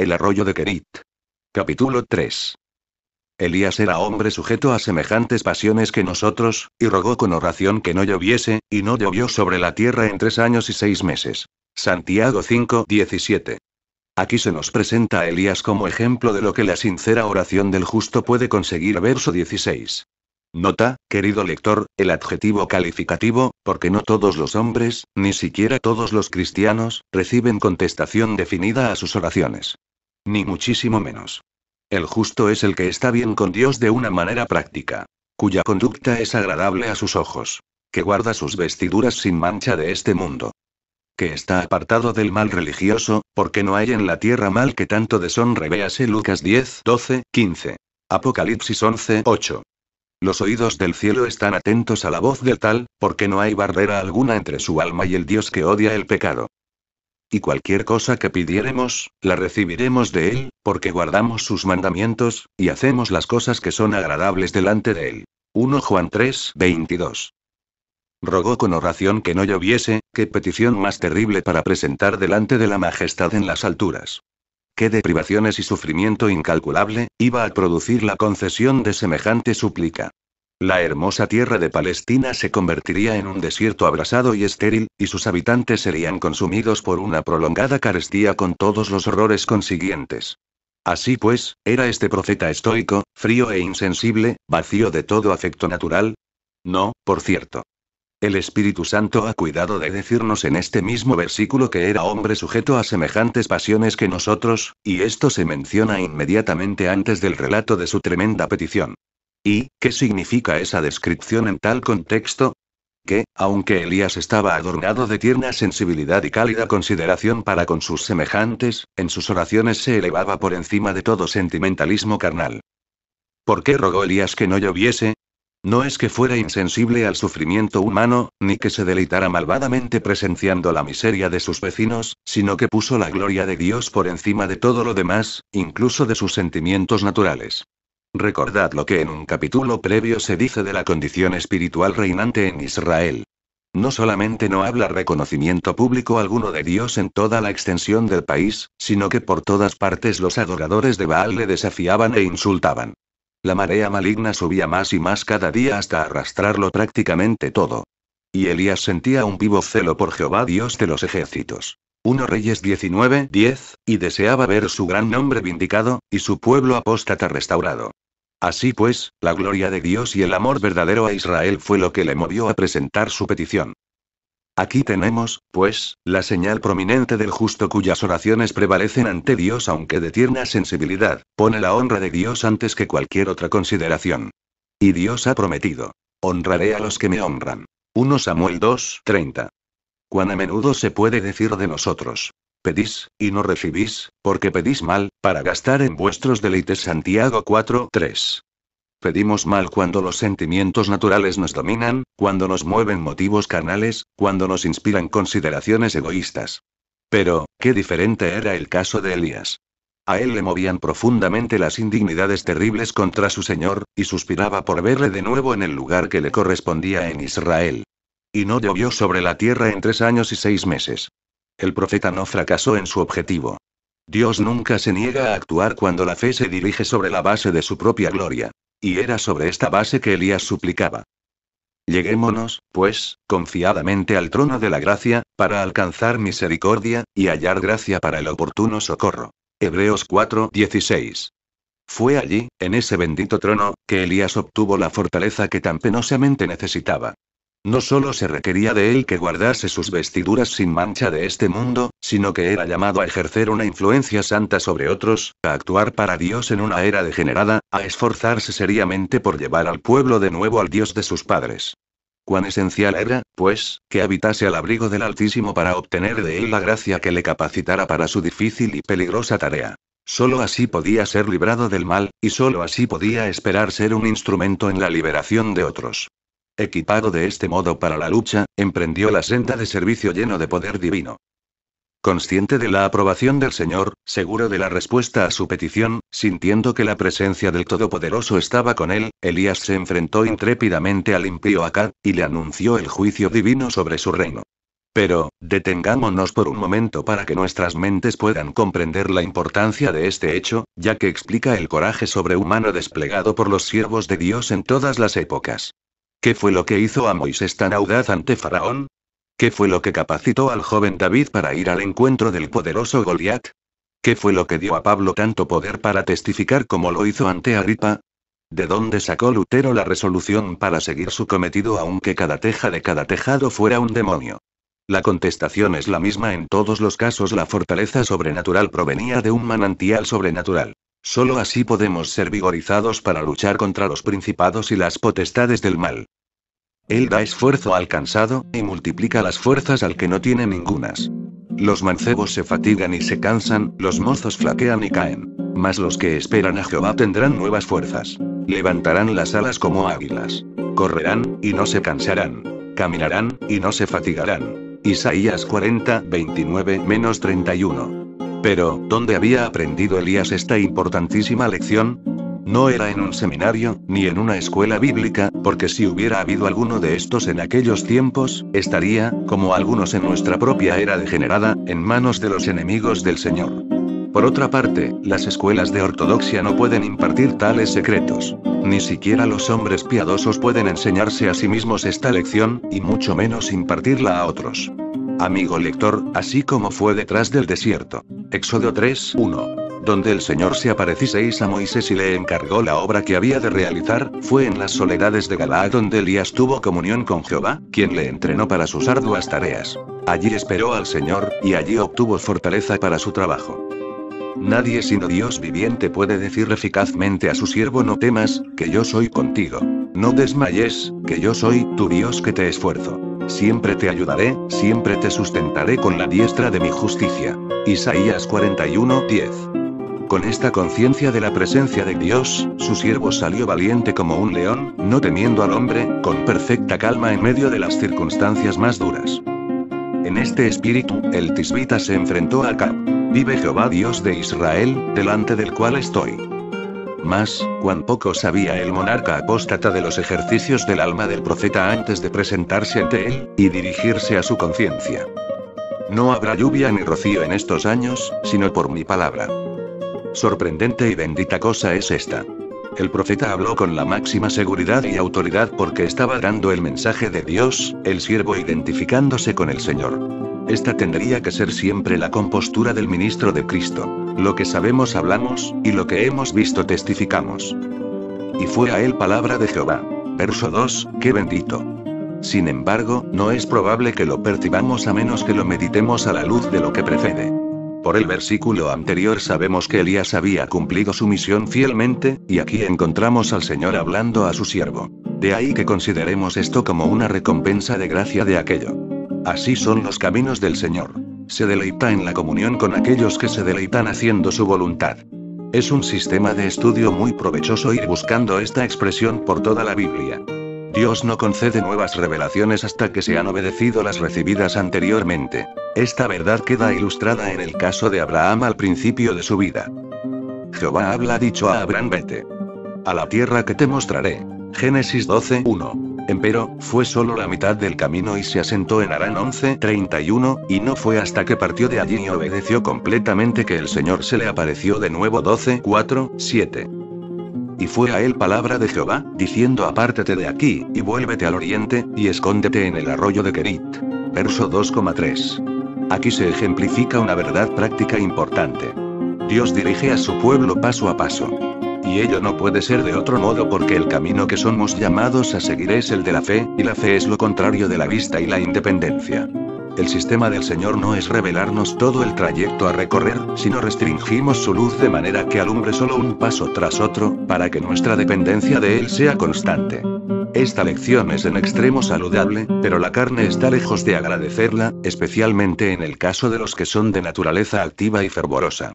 El arroyo de Kerit. Capítulo 3. Elías era hombre sujeto a semejantes pasiones que nosotros, y rogó con oración que no lloviese, y no llovió sobre la tierra en tres años y seis meses. Santiago 5, 17. Aquí se nos presenta a Elías como ejemplo de lo que la sincera oración del justo puede conseguir. Verso 16. Nota, querido lector, el adjetivo calificativo, porque no todos los hombres, ni siquiera todos los cristianos, reciben contestación definida a sus oraciones. Ni muchísimo menos. El justo es el que está bien con Dios de una manera práctica, cuya conducta es agradable a sus ojos, que guarda sus vestiduras sin mancha de este mundo, que está apartado del mal religioso, porque no hay en la tierra mal que tanto deshonre. Véase Lucas 10, 12, 15. Apocalipsis 11, 8. Los oídos del cielo están atentos a la voz del tal, porque no hay barrera alguna entre su alma y el Dios que odia el pecado y cualquier cosa que pidiéremos, la recibiremos de Él, porque guardamos sus mandamientos, y hacemos las cosas que son agradables delante de Él. 1 Juan 3, 22. Rogó con oración que no lloviese, qué petición más terrible para presentar delante de la majestad en las alturas. Qué deprivaciones y sufrimiento incalculable, iba a producir la concesión de semejante súplica. La hermosa tierra de Palestina se convertiría en un desierto abrasado y estéril, y sus habitantes serían consumidos por una prolongada carestía con todos los horrores consiguientes. Así pues, ¿era este profeta estoico, frío e insensible, vacío de todo afecto natural? No, por cierto. El Espíritu Santo ha cuidado de decirnos en este mismo versículo que era hombre sujeto a semejantes pasiones que nosotros, y esto se menciona inmediatamente antes del relato de su tremenda petición. ¿Y qué significa esa descripción en tal contexto? Que, aunque Elías estaba adornado de tierna sensibilidad y cálida consideración para con sus semejantes, en sus oraciones se elevaba por encima de todo sentimentalismo carnal. ¿Por qué rogó Elías que no lloviese? No es que fuera insensible al sufrimiento humano, ni que se deleitara malvadamente presenciando la miseria de sus vecinos, sino que puso la gloria de Dios por encima de todo lo demás, incluso de sus sentimientos naturales. Recordad lo que en un capítulo previo se dice de la condición espiritual reinante en Israel. No solamente no habla reconocimiento público alguno de Dios en toda la extensión del país, sino que por todas partes los adoradores de Baal le desafiaban e insultaban. La marea maligna subía más y más cada día hasta arrastrarlo prácticamente todo. Y Elías sentía un vivo celo por Jehová Dios de los ejércitos. 1 Reyes 19, 10, y deseaba ver su gran nombre vindicado, y su pueblo apóstata restaurado. Así pues, la gloria de Dios y el amor verdadero a Israel fue lo que le movió a presentar su petición. Aquí tenemos, pues, la señal prominente del justo cuyas oraciones prevalecen ante Dios aunque de tierna sensibilidad, pone la honra de Dios antes que cualquier otra consideración. Y Dios ha prometido. Honraré a los que me honran. 1 Samuel 2, 30 cuán a menudo se puede decir de nosotros. Pedís, y no recibís, porque pedís mal, para gastar en vuestros deleites Santiago 4.3. Pedimos mal cuando los sentimientos naturales nos dominan, cuando nos mueven motivos carnales, cuando nos inspiran consideraciones egoístas. Pero, qué diferente era el caso de Elías. A él le movían profundamente las indignidades terribles contra su Señor, y suspiraba por verle de nuevo en el lugar que le correspondía en Israel. Y no llovió sobre la tierra en tres años y seis meses. El profeta no fracasó en su objetivo. Dios nunca se niega a actuar cuando la fe se dirige sobre la base de su propia gloria. Y era sobre esta base que Elías suplicaba. Lleguémonos, pues, confiadamente al trono de la gracia, para alcanzar misericordia, y hallar gracia para el oportuno socorro. Hebreos 4:16. Fue allí, en ese bendito trono, que Elías obtuvo la fortaleza que tan penosamente necesitaba. No solo se requería de él que guardase sus vestiduras sin mancha de este mundo, sino que era llamado a ejercer una influencia santa sobre otros, a actuar para Dios en una era degenerada, a esforzarse seriamente por llevar al pueblo de nuevo al Dios de sus padres. Cuán esencial era, pues, que habitase al abrigo del Altísimo para obtener de él la gracia que le capacitara para su difícil y peligrosa tarea. Solo así podía ser librado del mal, y solo así podía esperar ser un instrumento en la liberación de otros. Equipado de este modo para la lucha, emprendió la senda de servicio lleno de poder divino. Consciente de la aprobación del Señor, seguro de la respuesta a su petición, sintiendo que la presencia del Todopoderoso estaba con él, Elías se enfrentó intrépidamente al impío Acad, y le anunció el juicio divino sobre su reino. Pero, detengámonos por un momento para que nuestras mentes puedan comprender la importancia de este hecho, ya que explica el coraje sobrehumano desplegado por los siervos de Dios en todas las épocas. ¿Qué fue lo que hizo a Moisés tan audaz ante Faraón? ¿Qué fue lo que capacitó al joven David para ir al encuentro del poderoso Goliat? ¿Qué fue lo que dio a Pablo tanto poder para testificar como lo hizo ante Agripa? ¿De dónde sacó Lutero la resolución para seguir su cometido aunque cada teja de cada tejado fuera un demonio? La contestación es la misma en todos los casos, la fortaleza sobrenatural provenía de un manantial sobrenatural. Solo así podemos ser vigorizados para luchar contra los principados y las potestades del mal. Él da esfuerzo al cansado, y multiplica las fuerzas al que no tiene ningunas. Los mancebos se fatigan y se cansan, los mozos flaquean y caen. Mas los que esperan a Jehová tendrán nuevas fuerzas. Levantarán las alas como águilas. Correrán, y no se cansarán. Caminarán, y no se fatigarán. Isaías 40, 29-31. Pero, ¿dónde había aprendido Elías esta importantísima lección? No era en un seminario, ni en una escuela bíblica, porque si hubiera habido alguno de estos en aquellos tiempos, estaría, como algunos en nuestra propia era degenerada, en manos de los enemigos del Señor. Por otra parte, las escuelas de ortodoxia no pueden impartir tales secretos. Ni siquiera los hombres piadosos pueden enseñarse a sí mismos esta lección, y mucho menos impartirla a otros amigo lector, así como fue detrás del desierto. Éxodo 3.1. Donde el Señor se aparecíseis a Moisés y le encargó la obra que había de realizar, fue en las soledades de Galaad donde Elías tuvo comunión con Jehová, quien le entrenó para sus arduas tareas. Allí esperó al Señor, y allí obtuvo fortaleza para su trabajo. Nadie sino Dios viviente puede decir eficazmente a su siervo no temas, que yo soy contigo. No desmayes, que yo soy tu Dios que te esfuerzo. Siempre te ayudaré, siempre te sustentaré con la diestra de mi justicia. Isaías 41:10. Con esta conciencia de la presencia de Dios, su siervo salió valiente como un león, no temiendo al hombre, con perfecta calma en medio de las circunstancias más duras. En este espíritu, el tisbita se enfrentó a Cap. Vive Jehová Dios de Israel, delante del cual estoy. Más, cuán poco sabía el monarca apóstata de los ejercicios del alma del profeta antes de presentarse ante él, y dirigirse a su conciencia. No habrá lluvia ni rocío en estos años, sino por mi palabra. Sorprendente y bendita cosa es esta. El profeta habló con la máxima seguridad y autoridad porque estaba dando el mensaje de Dios, el siervo identificándose con el Señor. Esta tendría que ser siempre la compostura del ministro de Cristo. Lo que sabemos hablamos, y lo que hemos visto testificamos. Y fue a él palabra de Jehová. Verso 2, qué bendito. Sin embargo, no es probable que lo percibamos a menos que lo meditemos a la luz de lo que precede. Por el versículo anterior sabemos que Elías había cumplido su misión fielmente, y aquí encontramos al Señor hablando a su siervo. De ahí que consideremos esto como una recompensa de gracia de aquello. Así son los caminos del Señor se deleita en la comunión con aquellos que se deleitan haciendo su voluntad. Es un sistema de estudio muy provechoso ir buscando esta expresión por toda la Biblia. Dios no concede nuevas revelaciones hasta que se han obedecido las recibidas anteriormente. Esta verdad queda ilustrada en el caso de Abraham al principio de su vida. Jehová habla dicho a Abraham vete a la tierra que te mostraré. Génesis 12.1 Empero, fue solo la mitad del camino y se asentó en Arán 11:31, y no fue hasta que partió de allí y obedeció completamente que el Señor se le apareció de nuevo 4 7 y fue a él palabra de Jehová, diciendo apártate de aquí, y vuélvete al oriente, y escóndete en el arroyo de Kerit. Verso 2,3. Aquí se ejemplifica una verdad práctica importante. Dios dirige a su pueblo paso a paso y ello no puede ser de otro modo porque el camino que somos llamados a seguir es el de la fe, y la fe es lo contrario de la vista y la independencia. El sistema del Señor no es revelarnos todo el trayecto a recorrer, sino restringimos su luz de manera que alumbre solo un paso tras otro, para que nuestra dependencia de Él sea constante. Esta lección es en extremo saludable, pero la carne está lejos de agradecerla, especialmente en el caso de los que son de naturaleza activa y fervorosa.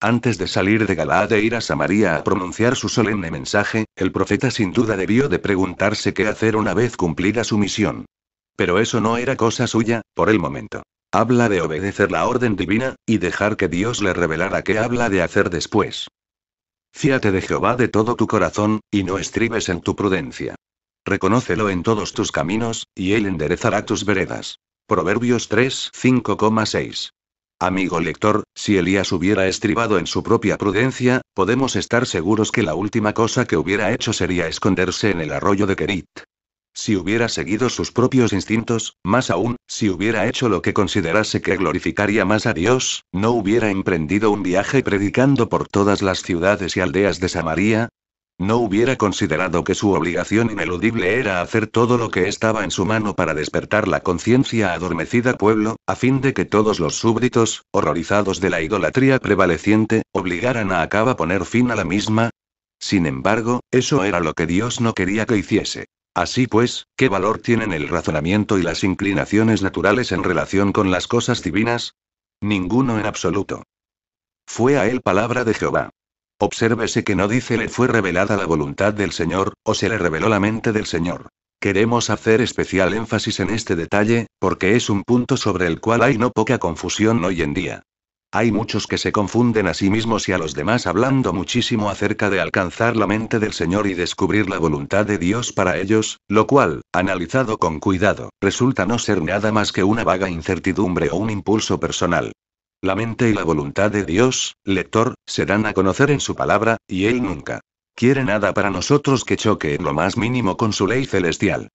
Antes de salir de Galaad e ir a Samaria a pronunciar su solemne mensaje, el profeta sin duda debió de preguntarse qué hacer una vez cumplida su misión. Pero eso no era cosa suya, por el momento. Habla de obedecer la orden divina, y dejar que Dios le revelara qué habla de hacer después. Fíate de Jehová de todo tu corazón, y no estribes en tu prudencia. Reconócelo en todos tus caminos, y él enderezará tus veredas. Proverbios 3, 5,6. Amigo lector, si Elías hubiera estribado en su propia prudencia, podemos estar seguros que la última cosa que hubiera hecho sería esconderse en el arroyo de Kerit. Si hubiera seguido sus propios instintos, más aún, si hubiera hecho lo que considerase que glorificaría más a Dios, no hubiera emprendido un viaje predicando por todas las ciudades y aldeas de Samaria, no hubiera considerado que su obligación ineludible era hacer todo lo que estaba en su mano para despertar la conciencia adormecida pueblo, a fin de que todos los súbditos, horrorizados de la idolatría prevaleciente, obligaran a acaba poner fin a la misma. Sin embargo, eso era lo que Dios no quería que hiciese. Así pues, ¿qué valor tienen el razonamiento y las inclinaciones naturales en relación con las cosas divinas? Ninguno en absoluto. Fue a él palabra de Jehová. Obsérvese que no dice le fue revelada la voluntad del Señor, o se le reveló la mente del Señor. Queremos hacer especial énfasis en este detalle, porque es un punto sobre el cual hay no poca confusión hoy en día. Hay muchos que se confunden a sí mismos y a los demás hablando muchísimo acerca de alcanzar la mente del Señor y descubrir la voluntad de Dios para ellos, lo cual, analizado con cuidado, resulta no ser nada más que una vaga incertidumbre o un impulso personal. La mente y la voluntad de Dios, lector, se dan a conocer en su palabra, y Él nunca quiere nada para nosotros que choque en lo más mínimo con su ley celestial.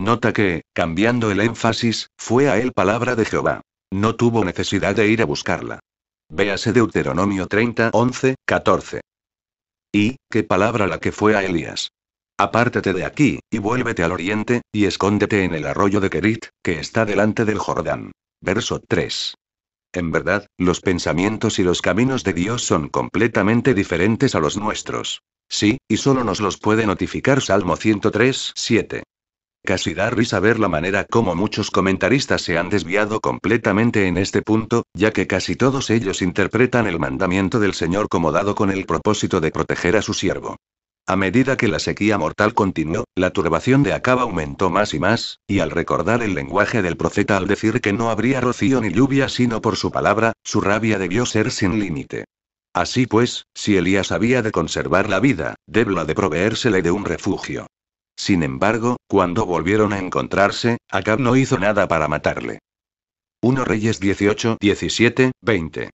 Nota que, cambiando el énfasis, fue a Él palabra de Jehová. No tuvo necesidad de ir a buscarla. Véase Deuteronomio 30, 11, 14. Y, qué palabra la que fue a Elías. Apártate de aquí, y vuélvete al oriente, y escóndete en el arroyo de Kerit, que está delante del Jordán. Verso 3. En verdad, los pensamientos y los caminos de Dios son completamente diferentes a los nuestros. Sí, y solo nos los puede notificar Salmo 103.7. Casi da risa ver la manera como muchos comentaristas se han desviado completamente en este punto, ya que casi todos ellos interpretan el mandamiento del Señor como dado con el propósito de proteger a su siervo. A medida que la sequía mortal continuó, la turbación de Acaba aumentó más y más, y al recordar el lenguaje del profeta al decir que no habría rocío ni lluvia sino por su palabra, su rabia debió ser sin límite. Así pues, si Elías había de conservar la vida, debla de proveérsele de un refugio. Sin embargo, cuando volvieron a encontrarse, Acab no hizo nada para matarle. 1 Reyes 18, 17, 20.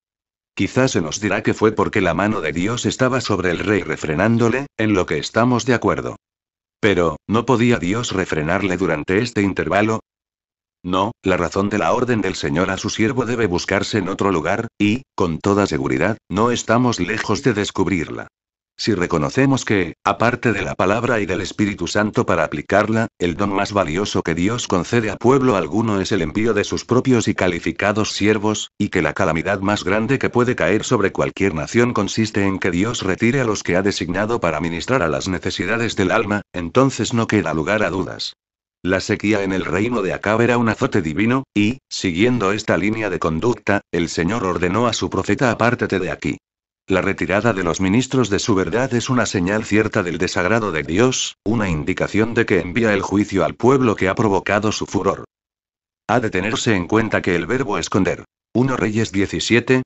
Quizás se nos dirá que fue porque la mano de Dios estaba sobre el rey refrenándole, en lo que estamos de acuerdo. Pero, ¿no podía Dios refrenarle durante este intervalo? No, la razón de la orden del Señor a su siervo debe buscarse en otro lugar, y, con toda seguridad, no estamos lejos de descubrirla. Si reconocemos que, aparte de la palabra y del Espíritu Santo para aplicarla, el don más valioso que Dios concede a pueblo alguno es el envío de sus propios y calificados siervos, y que la calamidad más grande que puede caer sobre cualquier nación consiste en que Dios retire a los que ha designado para ministrar a las necesidades del alma, entonces no queda lugar a dudas. La sequía en el reino de Acab era un azote divino, y, siguiendo esta línea de conducta, el Señor ordenó a su profeta apártate de aquí. La retirada de los ministros de su verdad es una señal cierta del desagrado de Dios, una indicación de que envía el juicio al pueblo que ha provocado su furor. Ha de tenerse en cuenta que el verbo esconder, 1 Reyes 17,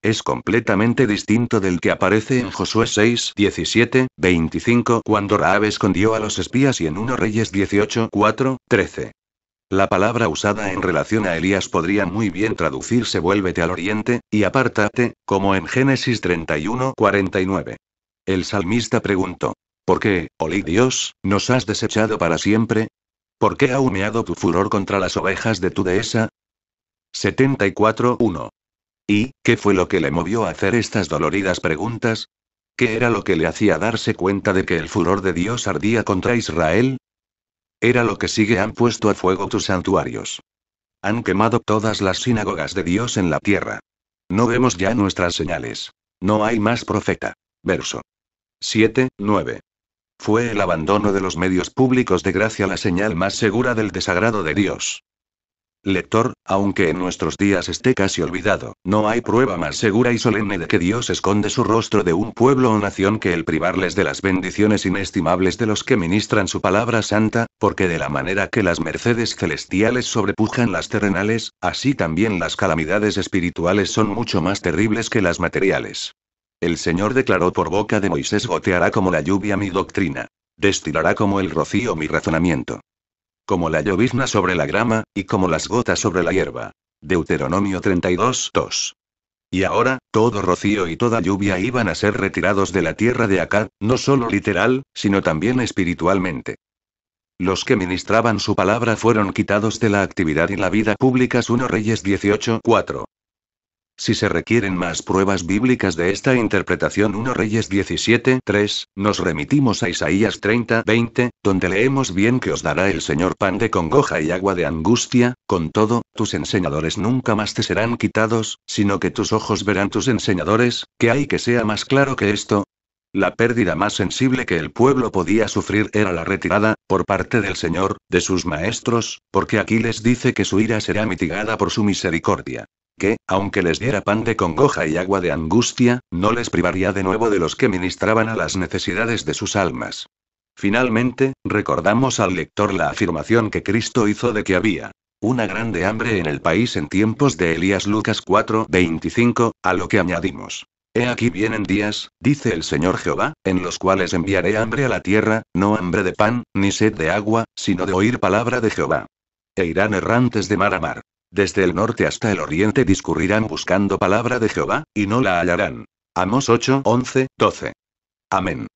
es completamente distinto del que aparece en Josué 6, 17, 25, cuando Raab escondió a los espías y en 1 Reyes 18, 4, 13. La palabra usada en relación a Elías podría muy bien traducirse vuélvete al oriente, y apártate, como en Génesis 31, 49. El salmista preguntó, ¿por qué, oli oh Dios, nos has desechado para siempre? ¿Por qué ha humeado tu furor contra las ovejas de tu dehesa? 74.1. ¿Y qué fue lo que le movió a hacer estas doloridas preguntas? ¿Qué era lo que le hacía darse cuenta de que el furor de Dios ardía contra Israel? Era lo que sigue han puesto a fuego tus santuarios. Han quemado todas las sinagogas de Dios en la tierra. No vemos ya nuestras señales. No hay más profeta. Verso 7, 9. Fue el abandono de los medios públicos de gracia la señal más segura del desagrado de Dios. Lector, aunque en nuestros días esté casi olvidado, no hay prueba más segura y solemne de que Dios esconde su rostro de un pueblo o nación que el privarles de las bendiciones inestimables de los que ministran su palabra santa, porque de la manera que las mercedes celestiales sobrepujan las terrenales, así también las calamidades espirituales son mucho más terribles que las materiales. El Señor declaró por boca de Moisés goteará como la lluvia mi doctrina. Destilará como el rocío mi razonamiento como la llovizna sobre la grama, y como las gotas sobre la hierba. Deuteronomio 2. Y ahora, todo rocío y toda lluvia iban a ser retirados de la tierra de acá, no solo literal, sino también espiritualmente. Los que ministraban su palabra fueron quitados de la actividad y la vida públicas 1 Reyes 18.4. Si se requieren más pruebas bíblicas de esta interpretación 1 Reyes 17, 3, nos remitimos a Isaías 30, 20, donde leemos bien que os dará el Señor pan de congoja y agua de angustia, con todo, tus enseñadores nunca más te serán quitados, sino que tus ojos verán tus enseñadores, que hay que sea más claro que esto, la pérdida más sensible que el pueblo podía sufrir era la retirada, por parte del Señor, de sus maestros, porque aquí les dice que su ira será mitigada por su misericordia que, aunque les diera pan de congoja y agua de angustia, no les privaría de nuevo de los que ministraban a las necesidades de sus almas. Finalmente, recordamos al lector la afirmación que Cristo hizo de que había una grande hambre en el país en tiempos de Elías Lucas 4, 25, a lo que añadimos. He aquí vienen días, dice el Señor Jehová, en los cuales enviaré hambre a la tierra, no hambre de pan, ni sed de agua, sino de oír palabra de Jehová. E irán errantes de mar a mar. Desde el norte hasta el oriente discurrirán buscando palabra de Jehová, y no la hallarán. Amos 8, 11, 12. Amén.